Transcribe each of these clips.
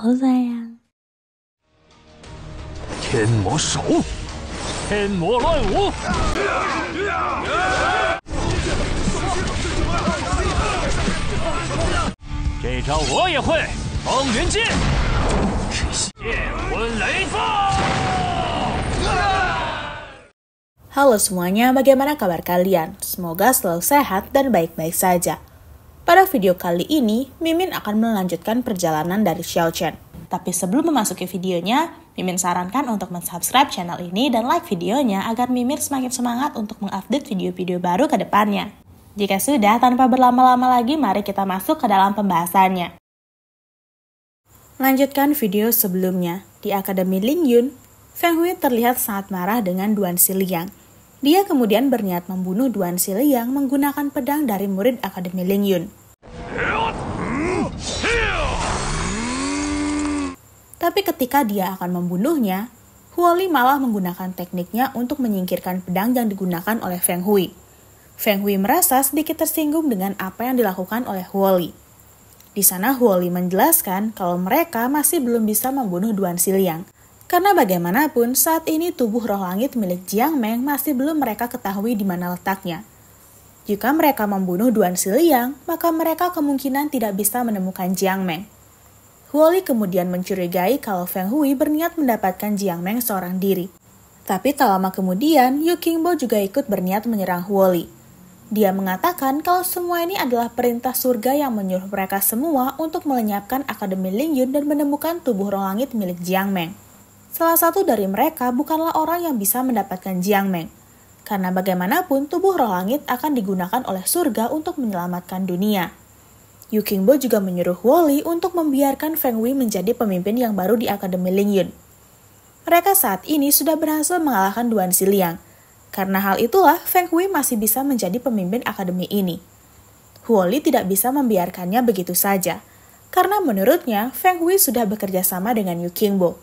Halo semuanya, bagaimana kabar kalian? Semoga selalu sehat dan baik-baik saja. Pada video kali ini, Mimin akan melanjutkan perjalanan dari Xiao Chen. Tapi sebelum memasuki videonya, Mimin sarankan untuk mensubscribe channel ini dan like videonya agar Mimin semakin semangat untuk mengupdate video-video baru ke depannya. Jika sudah, tanpa berlama-lama lagi, mari kita masuk ke dalam pembahasannya. Lanjutkan video sebelumnya. Di Akademi Ling Yun, Feng Hui terlihat sangat marah dengan Duan Si Liang. Dia kemudian berniat membunuh Duan Si Liang menggunakan pedang dari murid Akademi Ling Yun. Tapi ketika dia akan membunuhnya, Huoli malah menggunakan tekniknya untuk menyingkirkan pedang yang digunakan oleh Feng Hui. Feng Hui merasa sedikit tersinggung dengan apa yang dilakukan oleh Huoli. Di sana Huoli menjelaskan kalau mereka masih belum bisa membunuh Duan Siliang. Karena bagaimanapun saat ini tubuh roh langit milik Jiang Meng masih belum mereka ketahui di mana letaknya. Jika mereka membunuh Duan Siliang, maka mereka kemungkinan tidak bisa menemukan Jiang Meng. Huoli kemudian mencurigai kalau Feng Hui berniat mendapatkan Jiang Meng seorang diri. Tapi tak lama kemudian, Yu Qingbo juga ikut berniat menyerang Huoli. Dia mengatakan kalau semua ini adalah perintah surga yang menyuruh mereka semua untuk melenyapkan Akademi Ling Yun dan menemukan tubuh roh langit milik Jiang Meng. Salah satu dari mereka bukanlah orang yang bisa mendapatkan Jiang Meng karena bagaimanapun tubuh roh langit akan digunakan oleh surga untuk menyelamatkan dunia. Yu Kingbo juga menyuruh Wally untuk membiarkan Feng Wei menjadi pemimpin yang baru di Akademi Ling Yun. Mereka saat ini sudah berhasil mengalahkan Duan Siliang. Karena hal itulah Feng Wei masih bisa menjadi pemimpin akademi ini. Huoli tidak bisa membiarkannya begitu saja, karena menurutnya Feng Wei sudah bekerja sama dengan Yu Kingbo.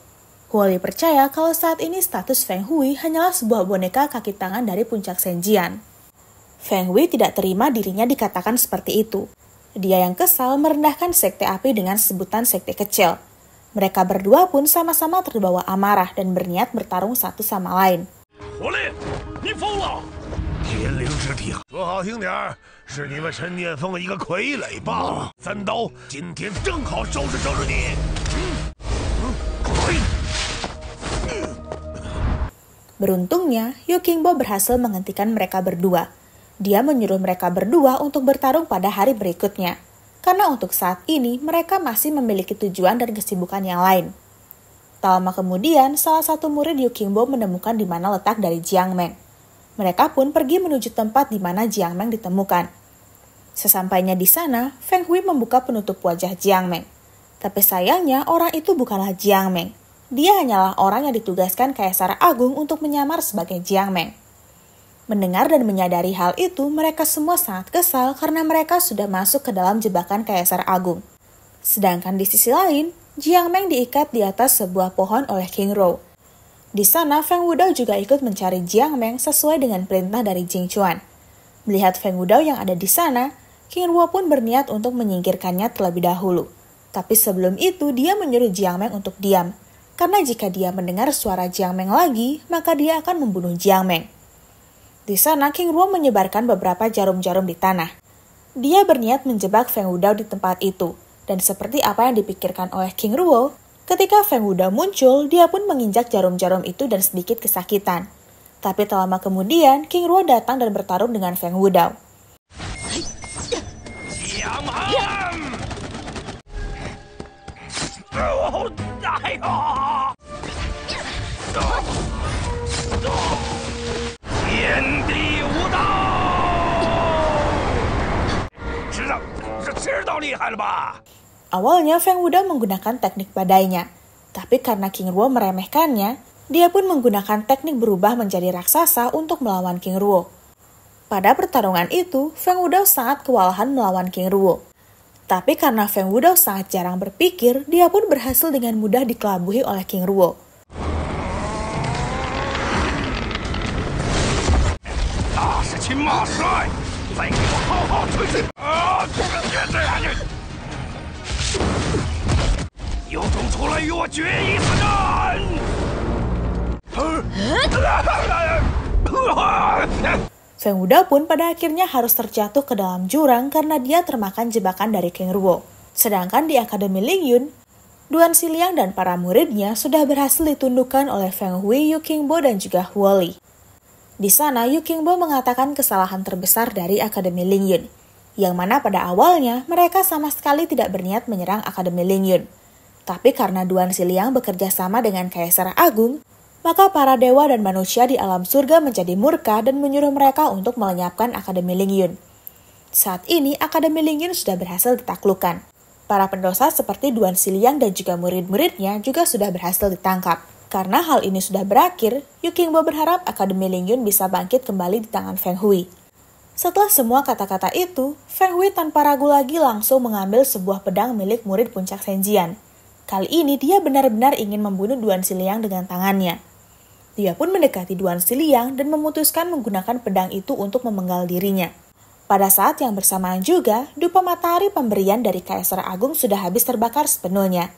Huali percaya kalau saat ini status Feng Hui hanyalah sebuah boneka kaki tangan dari puncak Senjian. Feng Hui tidak terima dirinya dikatakan seperti itu. Dia yang kesal merendahkan sekte api dengan sebutan sekte kecil. Mereka berdua pun sama-sama terbawa amarah dan berniat bertarung satu sama lain. Huali, Beruntungnya, Yukingbo berhasil menghentikan mereka berdua. Dia menyuruh mereka berdua untuk bertarung pada hari berikutnya. Karena untuk saat ini mereka masih memiliki tujuan dan kesibukan yang lain. Tak lama kemudian, salah satu murid Yukingbo menemukan di mana letak dari Jiang Meng. Mereka pun pergi menuju tempat di mana Jiang Meng ditemukan. Sesampainya di sana, Feng Hui membuka penutup wajah Jiang Meng, Tapi sayangnya orang itu bukanlah Jiang Meng. Dia hanyalah orang yang ditugaskan Kaisar Agung untuk menyamar sebagai Jiang Meng. Mendengar dan menyadari hal itu, mereka semua sangat kesal karena mereka sudah masuk ke dalam jebakan Kaisar Agung. Sedangkan di sisi lain, Jiang Meng diikat di atas sebuah pohon oleh King Rou. Di sana, Feng Wudao juga ikut mencari Jiang Meng sesuai dengan perintah dari Jing Chuan. Melihat Feng Wudao yang ada di sana, King Ruo pun berniat untuk menyingkirkannya terlebih dahulu. Tapi sebelum itu, dia menyuruh Jiang Meng untuk diam, karena jika dia mendengar suara Jiang Meng lagi, maka dia akan membunuh Jiang Meng. Di sana, King Ruo menyebarkan beberapa jarum-jarum di tanah. Dia berniat menjebak Feng Wudao di tempat itu, dan seperti apa yang dipikirkan oleh King Ruo, ketika Feng Wudao muncul, dia pun menginjak jarum-jarum itu dan sedikit kesakitan. Tapi tak lama kemudian, King Ruo datang dan bertarung dengan Feng Wudao. oh. kau lihat ba. Awalnya Feng Wuda menggunakan teknik badainya, tapi karena King Ruo meremehkannya, dia pun menggunakan teknik berubah menjadi raksasa untuk melawan King Ruo. Pada pertarungan itu, Feng Wudao sangat kewalahan melawan King Ruo. Tapi karena Feng Wudao sangat jarang berpikir, dia pun berhasil dengan mudah dikelabuhi oleh King Ruo. Ah, Wuda pun pada akhirnya harus terjatuh ke dalam jurang karena dia termakan jebakan dari King Ruo. Sedangkan di Akademi Lingyun, Duan Siliang dan para muridnya sudah berhasil ditundukkan oleh Feng Hui, Yu Qingbo, dan juga Huoli. Di sana, Yu Qingbo mengatakan kesalahan terbesar dari Akademi Lingyun, yang mana pada awalnya mereka sama sekali tidak berniat menyerang Akademi Ling Yun. Tapi karena Duan Siliang bekerja sama dengan Kaisar Agung, maka para dewa dan manusia di alam surga menjadi murka dan menyuruh mereka untuk melenyapkan Akademi Ling Yun. Saat ini, Akademi Ling Yun sudah berhasil ditaklukkan. Para pendosa seperti Duan Siliang dan juga murid-muridnya juga sudah berhasil ditangkap. Karena hal ini sudah berakhir, Yu Qingbo berharap Akademi Ling Yun bisa bangkit kembali di tangan Feng Hui. Setelah semua kata-kata itu, Feng Hui tanpa ragu lagi langsung mengambil sebuah pedang milik murid puncak Senjian. Kali ini dia benar-benar ingin membunuh Duan Siliang dengan tangannya. Dia pun mendekati Duan Siliang dan memutuskan menggunakan pedang itu untuk memenggal dirinya. Pada saat yang bersamaan juga, dupa matahari pemberian dari Kaisar Agung sudah habis terbakar sepenuhnya.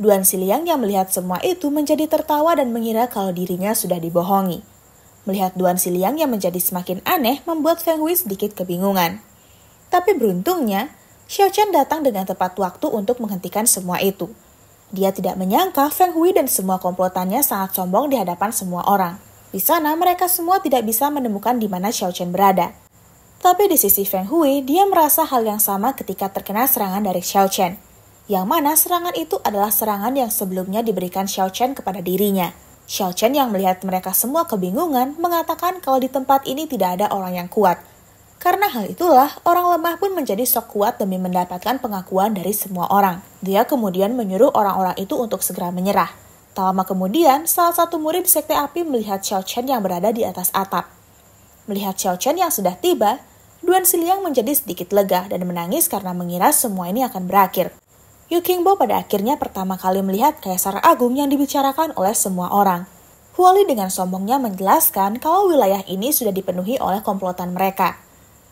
Duan Siliang yang melihat semua itu menjadi tertawa dan mengira kalau dirinya sudah dibohongi. Melihat Duan Siliang yang menjadi semakin aneh membuat Feng Hui sedikit kebingungan. Tapi beruntungnya, Xiao Chen datang dengan tepat waktu untuk menghentikan semua itu. Dia tidak menyangka Feng Hui dan semua komplotannya sangat sombong di hadapan semua orang. Di sana, mereka semua tidak bisa menemukan di mana Xiao Chen berada. Tapi di sisi Feng Hui, dia merasa hal yang sama ketika terkena serangan dari Xiao Chen. Yang mana serangan itu adalah serangan yang sebelumnya diberikan Xiao Chen kepada dirinya. Xiao Chen yang melihat mereka semua kebingungan mengatakan kalau di tempat ini tidak ada orang yang kuat. Karena hal itulah, orang lemah pun menjadi sok kuat demi mendapatkan pengakuan dari semua orang. Dia kemudian menyuruh orang-orang itu untuk segera menyerah. Tak lama kemudian, salah satu murid sekte api melihat Xiao Chen yang berada di atas atap. Melihat Xiao Chen yang sudah tiba, Duan Siliang menjadi sedikit lega dan menangis karena mengira semua ini akan berakhir. Yukingbo pada akhirnya pertama kali melihat Kaisar Agung yang dibicarakan oleh semua orang. Huali dengan sombongnya menjelaskan kalau wilayah ini sudah dipenuhi oleh komplotan mereka.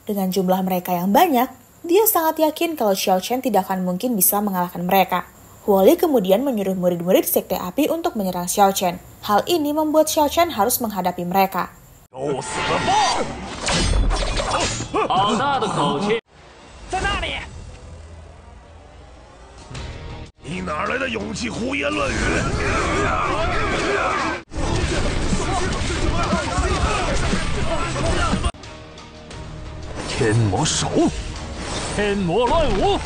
Dengan jumlah mereka yang banyak, dia sangat yakin kalau Xiao Chen tidak akan mungkin bisa mengalahkan mereka. Huali kemudian menyuruh murid-murid sekte api untuk menyerang Xiao Chen. Hal ini membuat Xiao Chen harus menghadapi mereka. 哪来的勇气胡言乱语？天魔手，天魔乱舞。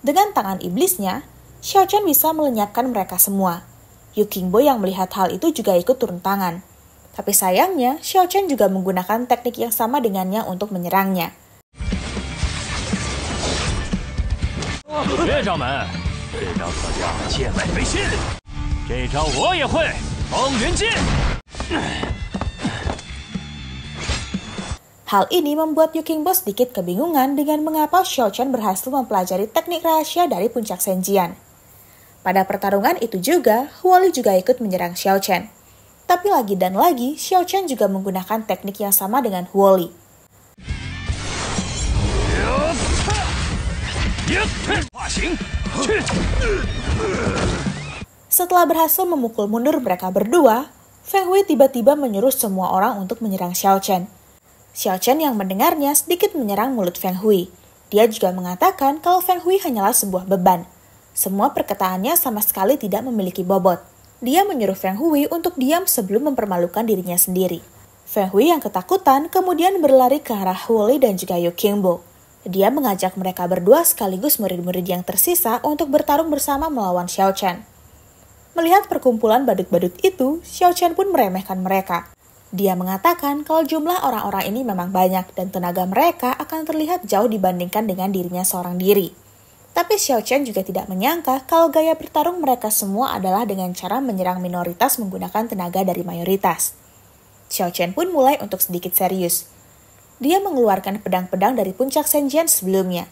Dengan tangan iblisnya, Xiao Chen bisa melenyapkan mereka semua. Yu Qingbo yang melihat hal itu juga ikut turun tangan. Tapi sayangnya, Xiao Chen juga menggunakan teknik yang sama dengannya untuk menyerangnya. Hal ini membuat King Boss sedikit kebingungan dengan mengapa Xiao Chen berhasil mempelajari teknik rahasia dari puncak Senjian. Pada pertarungan itu juga, Huali juga ikut menyerang Xiao Chen. Tapi lagi dan lagi, Xiao Chen juga menggunakan teknik yang sama dengan Huoli. Setelah berhasil memukul mundur mereka berdua, Feng Hui tiba-tiba menyuruh semua orang untuk menyerang Xiao Chen. Xiao Chen yang mendengarnya sedikit menyerang mulut Feng Hui. Dia juga mengatakan kalau Feng Hui hanyalah sebuah beban. Semua perkataannya sama sekali tidak memiliki bobot. Dia menyuruh Feng Hui untuk diam sebelum mempermalukan dirinya sendiri. Feng Hui yang ketakutan kemudian berlari ke arah Huoli dan juga Yu Qingbo. Dia mengajak mereka berdua sekaligus murid-murid yang tersisa untuk bertarung bersama melawan Xiao Chen. Melihat perkumpulan badut-badut itu, Xiao Chen pun meremehkan mereka. Dia mengatakan kalau jumlah orang-orang ini memang banyak dan tenaga mereka akan terlihat jauh dibandingkan dengan dirinya seorang diri. Tapi Xiao Chen juga tidak menyangka kalau gaya bertarung mereka semua adalah dengan cara menyerang minoritas menggunakan tenaga dari mayoritas. Xiao Chen pun mulai untuk sedikit serius dia mengeluarkan pedang-pedang dari puncak Senjian sebelumnya.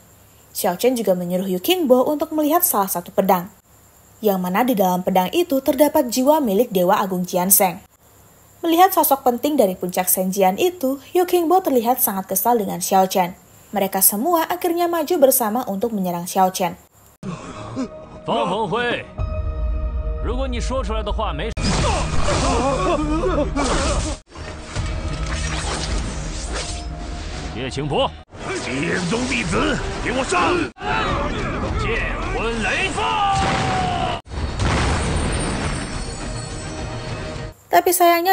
Xiao Chen juga menyuruh Yu Qingbo untuk melihat salah satu pedang, yang mana di dalam pedang itu terdapat jiwa milik Dewa Agung Jianseng. Melihat sosok penting dari puncak Senjian itu, Yu Qingbo terlihat sangat kesal dengan Xiao Chen. Mereka semua akhirnya maju bersama untuk menyerang Xiao Fang Honghui, jika kamu Tapi sayangnya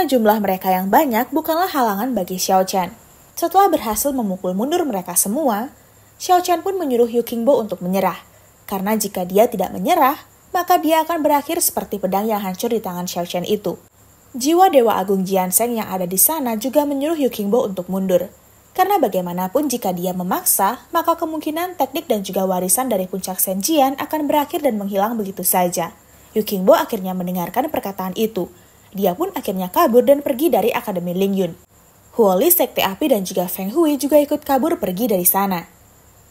jumlah mereka yang banyak bukanlah halangan bagi Xiao Chen. Setelah berhasil memukul mundur mereka semua, Xiao Chen pun menyuruh Yu Qingbo untuk menyerah. Karena jika dia tidak menyerah, maka dia akan berakhir seperti pedang yang hancur di tangan Xiao Chen itu. Jiwa Dewa Agung Jianseng yang ada di sana juga menyuruh Yu Qingbo untuk mundur. Karena bagaimanapun jika dia memaksa, maka kemungkinan teknik dan juga warisan dari puncak Senjian akan berakhir dan menghilang begitu saja. Qingbo akhirnya mendengarkan perkataan itu. Dia pun akhirnya kabur dan pergi dari Akademi Lingyun. Huoli Sekte Api dan juga Feng Hui juga ikut kabur pergi dari sana.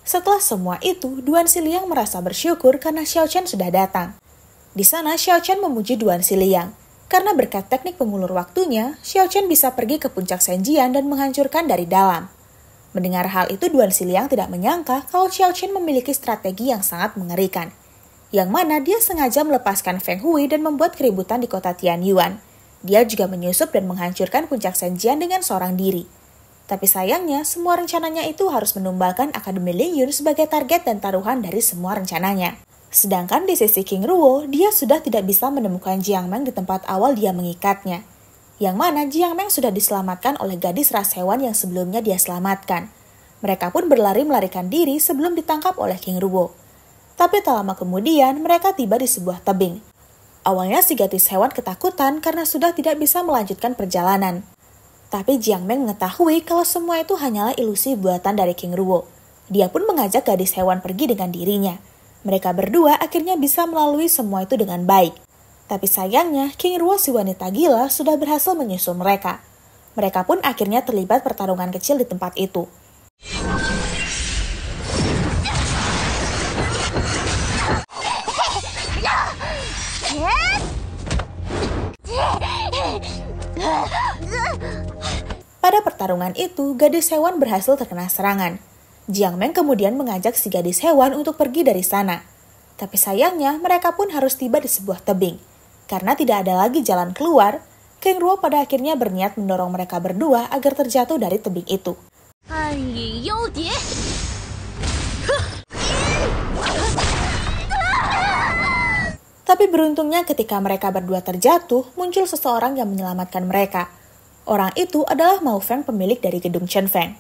Setelah semua itu, Duan Siliang merasa bersyukur karena Xiao Chen sudah datang. Di sana, Xiao Chen memuji Duan Siliang. Karena berkat teknik pengulur waktunya, Xiao Chen bisa pergi ke puncak Senjian dan menghancurkan dari dalam. Mendengar hal itu, Duan Siliang tidak menyangka kalau Xiao Chen memiliki strategi yang sangat mengerikan. Yang mana dia sengaja melepaskan Feng Hui dan membuat keributan di kota Tianyuan. Dia juga menyusup dan menghancurkan puncak Senjian dengan seorang diri. Tapi sayangnya, semua rencananya itu harus menumbalkan Akademi Ling Yun sebagai target dan taruhan dari semua rencananya. Sedangkan di sisi King Ruo, dia sudah tidak bisa menemukan Jiang Meng di tempat awal dia mengikatnya yang mana Jiang Meng sudah diselamatkan oleh gadis ras hewan yang sebelumnya dia selamatkan. Mereka pun berlari melarikan diri sebelum ditangkap oleh King Ruo. Tapi tak lama kemudian, mereka tiba di sebuah tebing. Awalnya si gadis hewan ketakutan karena sudah tidak bisa melanjutkan perjalanan. Tapi Jiang Meng mengetahui kalau semua itu hanyalah ilusi buatan dari King Ruo. Dia pun mengajak gadis hewan pergi dengan dirinya. Mereka berdua akhirnya bisa melalui semua itu dengan baik. Tapi sayangnya, King Ruo si wanita gila sudah berhasil menyusul mereka. Mereka pun akhirnya terlibat pertarungan kecil di tempat itu. Pada pertarungan itu, gadis hewan berhasil terkena serangan. Jiang Meng kemudian mengajak si gadis hewan untuk pergi dari sana. Tapi sayangnya, mereka pun harus tiba di sebuah tebing. Karena tidak ada lagi jalan keluar, Kang Ruo pada akhirnya berniat mendorong mereka berdua agar terjatuh dari tebing itu. Tapi beruntungnya ketika mereka berdua terjatuh, muncul seseorang yang menyelamatkan mereka. Orang itu adalah Mao Feng pemilik dari gedung Chen Feng.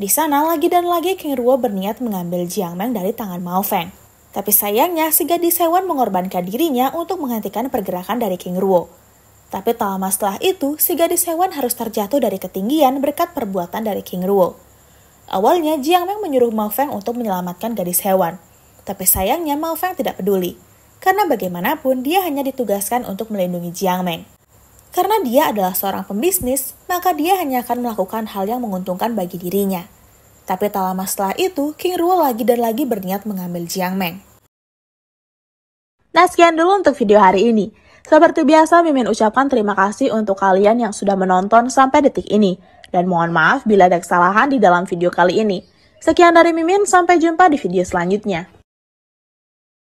Di sana lagi dan lagi King Ruo berniat mengambil Jiang Meng dari tangan Mao Feng. Tapi sayangnya, si gadis hewan mengorbankan dirinya untuk menghentikan pergerakan dari King Ruo. Tapi tak lama setelah itu, si gadis hewan harus terjatuh dari ketinggian berkat perbuatan dari King Ruo. Awalnya, Jiang Meng menyuruh Mao Feng untuk menyelamatkan gadis hewan. Tapi sayangnya Mao Feng tidak peduli, karena bagaimanapun dia hanya ditugaskan untuk melindungi Jiang Meng. Karena dia adalah seorang pembisnis, maka dia hanya akan melakukan hal yang menguntungkan bagi dirinya – tapi tak lama setelah itu, King Ruo lagi dan lagi berniat mengambil Jiang Meng. Nah sekian dulu untuk video hari ini. Seperti biasa, Mimin ucapkan terima kasih untuk kalian yang sudah menonton sampai detik ini. Dan mohon maaf bila ada kesalahan di dalam video kali ini. Sekian dari Mimin, sampai jumpa di video selanjutnya.